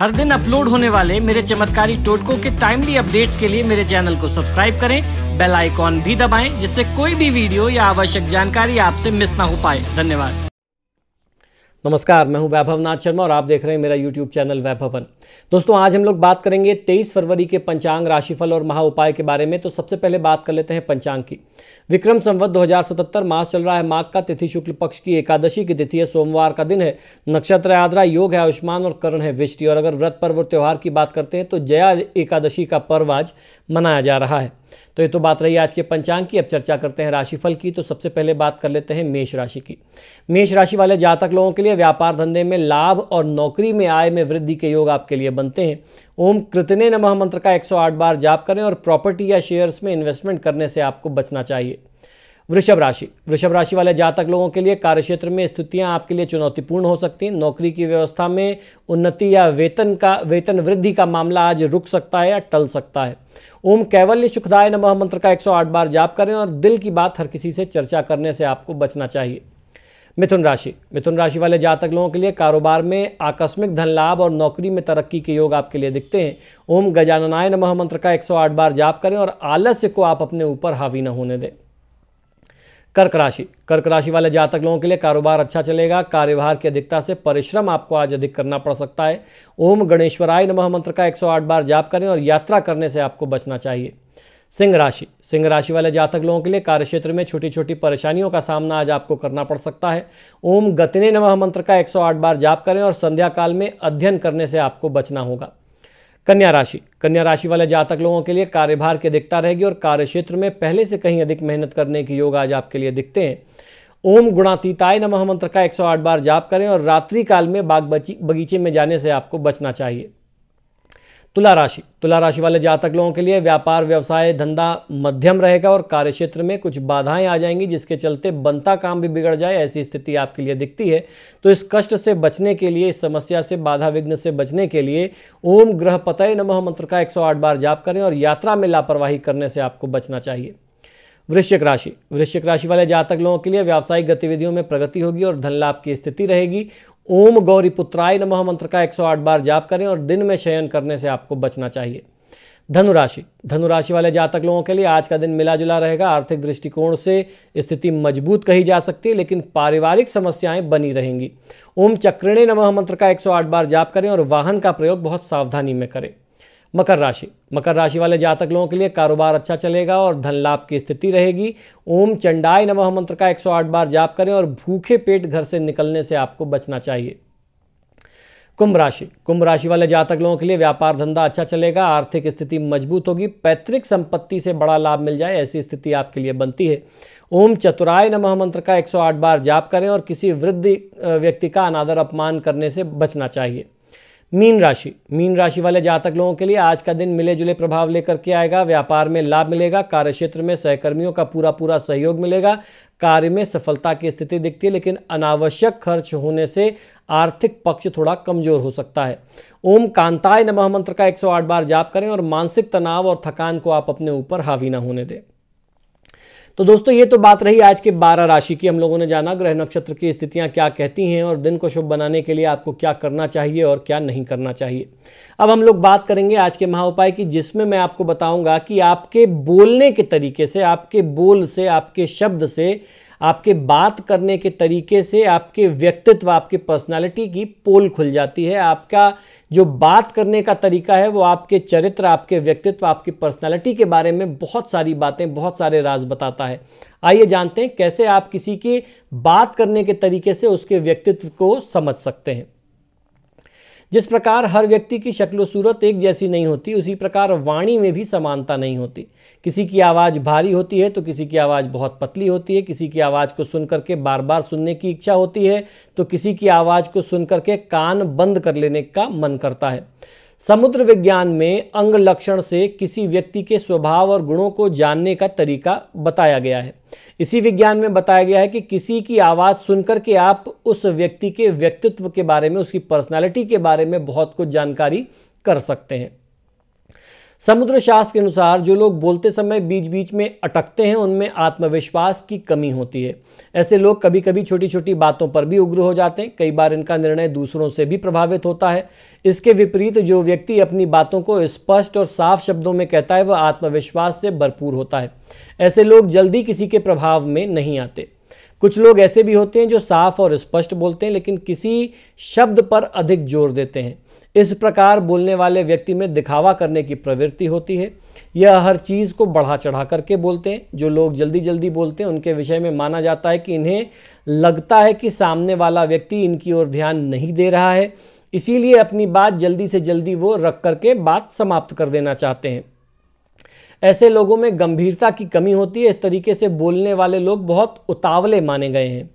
हर दिन अपलोड होने वाले मेरे चमत्कारी टोटकों के टाइमली अपडेट्स के लिए मेरे चैनल को सब्सक्राइब करें बेल आइकॉन भी दबाएं जिससे कोई भी वीडियो या आवश्यक जानकारी आपसे मिस ना हो पाए धन्यवाद नमस्कार मैं हूं वैभव नाथ शर्मा और आप देख रहे हैं मेरा यूट्यूब चैनल वैभवन दोस्तों आज हम लोग बात करेंगे 23 फरवरी के पंचांग राशिफल और महा उपाय के बारे में तो सबसे पहले बात कर लेते हैं पंचांग की विक्रम संवत 2077 मास चल रहा है माघ का तिथि शुक्ल पक्ष की एकादशी की तिथि है सोमवार का दिन है नक्षत्र आद्रा योग है आयुष्मान और कर्ण है विष्टि और अगर व्रत पर्व और त्यौहार की बात करते हैं तो जया एकादशी का पर्व आज मनाया जा रहा है तो ये तो बात रही आज के पंचांग की अब चर्चा करते हैं राशिफल की तो सबसे पहले बात कर लेते हैं मेष राशि की मेष राशि वाले जातक लोगों के लिए व्यापार धंधे में लाभ और नौकरी में आय में वृद्धि के योग आपके लिए बनते हैं ओम कृतने नमः मंत्र का 108 बार जाप करें और प्रॉपर्टी या शेयर्स में इन्वेस्टमेंट करने से आपको बचना चाहिए वृषभ राशि वृषभ राशि वाले जातक लोगों के लिए कार्यक्षेत्र में स्थितियां आपके लिए चुनौतीपूर्ण हो सकती हैं नौकरी की व्यवस्था में उन्नति या वेतन का वेतन वृद्धि का मामला आज रुक सकता है या टल सकता है ओम कैवल्य सुखदाय नमः मंत्र का 108 बार जाप करें और दिल की बात हर किसी से चर्चा करने से आपको बचना चाहिए मिथुन राशि मिथुन राशि वाले जातक लोगों के लिए कारोबार में आकस्मिक धन लाभ और नौकरी में तरक्की के योग आपके लिए दिखते हैं ओम गजाननाय नमः मंत्र का 108 बार जाप करें और आलस्य को आप अपने ऊपर हावी न होने दें कर्क राशि कर्क राशि वाले जातक लोगों के लिए कारोबार अच्छा चलेगा कार्यभार की अधिकता से परिश्रम आपको आज अधिक करना पड़ सकता है ओम गणेश्वराय नमः मंत्र का 108 बार जाप करें और यात्रा करने से आपको बचना चाहिए सिंह राशि सिंह राशि वाले जातक लोगों के लिए कार्यक्षेत्र में छोटी छोटी परेशानियों का सामना आज आपको करना पड़ सकता है ओम गतिने नमः मंत्र का 108 बार जाप करें और संध्या काल में अध्ययन करने से आपको बचना होगा कन्या राशि कन्या राशि वाले जातक लोगों के लिए कार्यभार की अधिकता रहेगी और कार्य क्षेत्र में पहले से कहीं अधिक मेहनत करने के योग आज आपके लिए दिखते हैं ओम गुणातीताय नमः मंत्र का 108 बार जाप करें और रात्रि काल में बाग बगीचे में जाने से आपको बचना चाहिए तुला राशि तुला राशि वाले जातक लोगों के लिए व्यापार व्यवसाय धंधा मध्यम रहेगा और कार्य क्षेत्र में कुछ बाधाएं आ जाएंगी जिसके चलते बनता काम भी बिगड़ जाए ऐसी स्थिति आपके लिए दिखती है तो इस कष्ट से बचने के लिए इस समस्या से बाधा विघ्न से बचने के लिए ओम ग्रह पतय नमः मंत्र का 108 बार जाप करें और यात्रा में लापरवाही करने से आपको बचना चाहिए वृश्चिक राशि वृश्चिक राशि वाले जातक लोगों के लिए व्यावसायिक गतिविधियों में प्रगति होगी और धन लाभ की स्थिति रहेगी ओम गौरी पुत्राय नमः मंत्र का 108 बार जाप करें और दिन में शयन करने से आपको बचना चाहिए धनुराशि धनुराशि वाले जातक लोगों के लिए आज का दिन मिला जुला रहेगा आर्थिक दृष्टिकोण से स्थिति मजबूत कही जा सकती है लेकिन पारिवारिक समस्याएं बनी रहेंगी ओम चक्रिणे नमः मंत्र का 108 बार जाप करें और वाहन का प्रयोग बहुत सावधानी में करें मकर राशि मकर राशि वाले जातक लोगों के लिए कारोबार अच्छा चलेगा और धन लाभ की स्थिति रहेगी ओम चंडाय नमः मंत्र का 108 बार जाप करें और भूखे पेट घर से निकलने से आपको बचना चाहिए कुंभ राशि कुंभ राशि वाले जातक लोगों के लिए व्यापार धंधा अच्छा चलेगा आर्थिक स्थिति मजबूत होगी पैतृक संपत्ति से बड़ा लाभ मिल जाए ऐसी स्थिति आपके लिए बनती है ओम चतुराय नमः मंत्र का 108 बार जाप करें और किसी वृद्ध व्यक्ति का अनादर अपमान करने से बचना चाहिए मीन राशि मीन राशि वाले जातक लोगों के लिए आज का दिन मिले जुले प्रभाव लेकर के आएगा व्यापार में लाभ मिलेगा कार्यक्षेत्र में सहकर्मियों का पूरा पूरा सहयोग मिलेगा कार्य में सफलता की स्थिति दिखती है लेकिन अनावश्यक खर्च होने से आर्थिक पक्ष थोड़ा कमजोर हो सकता है ओम कांताय नमः मंत्र का 108 बार जाप करें और मानसिक तनाव और थकान को आप अपने ऊपर हावी ना होने दें तो दोस्तों ये तो बात रही आज के 12 राशि की हम लोगों ने जाना ग्रह नक्षत्र की स्थितियां क्या कहती हैं और दिन को शुभ बनाने के लिए आपको क्या करना चाहिए और क्या नहीं करना चाहिए अब हम लोग बात करेंगे आज के महा उपाय की जिसमें मैं आपको बताऊंगा कि आपके बोलने के तरीके से आपके बोल से आपके शब्द से आपके बात करने के तरीके से आपके व्यक्तित्व आपकी पर्सनालिटी की पोल खुल जाती है आपका जो बात करने का तरीका है वो आपके चरित्र आपके व्यक्तित्व आपकी पर्सनालिटी के बारे में बहुत सारी बातें बहुत सारे राज बताता है आइए जानते हैं कैसे आप किसी की बात करने के तरीके से उसके व्यक्तित्व को समझ सकते हैं जिस प्रकार हर व्यक्ति की शक्ल सूरत एक जैसी नहीं होती उसी प्रकार वाणी में भी समानता नहीं होती किसी की आवाज़ भारी होती है तो किसी की आवाज़ बहुत पतली होती है किसी की आवाज़ को सुन करके बार बार सुनने की इच्छा होती है तो किसी की आवाज़ को सुन करके कान बंद कर लेने का मन करता है समुद्र विज्ञान में अंग लक्षण से किसी व्यक्ति के स्वभाव और गुणों को जानने का तरीका बताया गया है इसी विज्ञान में बताया गया है कि किसी की आवाज़ सुनकर के आप उस व्यक्ति के व्यक्तित्व के बारे में उसकी पर्सनालिटी के बारे में बहुत कुछ जानकारी कर सकते हैं समुद्र शास्त्र के अनुसार जो लोग बोलते समय बीच बीच में अटकते हैं उनमें आत्मविश्वास की कमी होती है ऐसे लोग कभी कभी छोटी छोटी बातों पर भी उग्र हो जाते हैं कई बार इनका निर्णय दूसरों से भी प्रभावित होता है इसके विपरीत जो व्यक्ति अपनी बातों को स्पष्ट और साफ शब्दों में कहता है वह आत्मविश्वास से भरपूर होता है ऐसे लोग जल्दी किसी के प्रभाव में नहीं आते कुछ लोग ऐसे भी होते हैं जो साफ और स्पष्ट बोलते हैं लेकिन किसी शब्द पर अधिक जोर देते हैं इस प्रकार बोलने वाले व्यक्ति में दिखावा करने की प्रवृत्ति होती है यह हर चीज़ को बढ़ा चढ़ा करके बोलते हैं जो लोग जल्दी जल्दी बोलते हैं उनके विषय में माना जाता है कि इन्हें लगता है कि सामने वाला व्यक्ति इनकी ओर ध्यान नहीं दे रहा है इसीलिए अपनी बात जल्दी से जल्दी वो रख करके बात समाप्त कर देना चाहते हैं ऐसे लोगों में गंभीरता की कमी होती है इस तरीके से बोलने वाले लोग बहुत उतावले माने गए हैं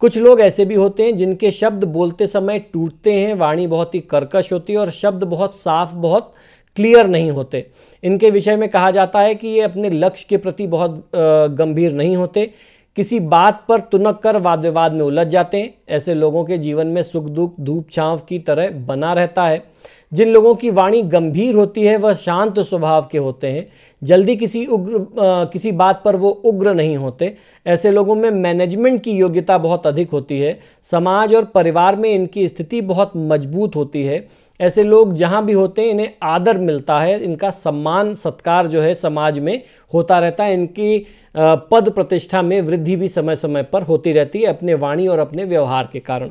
कुछ लोग ऐसे भी होते हैं जिनके शब्द बोलते समय टूटते हैं वाणी बहुत ही कर्कश होती है और शब्द बहुत साफ बहुत क्लियर नहीं होते इनके विषय में कहा जाता है कि ये अपने लक्ष्य के प्रति बहुत गंभीर नहीं होते किसी बात पर तुनक कर वाद विवाद में उलझ जाते हैं ऐसे लोगों के जीवन में सुख दुख धूप छाँव की तरह बना रहता है जिन लोगों की वाणी गंभीर होती है वह शांत स्वभाव के होते हैं जल्दी किसी उग्र आ, किसी बात पर वो उग्र नहीं होते ऐसे लोगों में मैनेजमेंट की योग्यता बहुत अधिक होती है समाज और परिवार में इनकी स्थिति बहुत मजबूत होती है ऐसे लोग जहाँ भी होते हैं इन्हें आदर मिलता है इनका सम्मान सत्कार जो है समाज में होता रहता है इनकी पद प्रतिष्ठा में वृद्धि भी समय समय पर होती रहती है अपने वाणी और अपने व्यवहार के कारण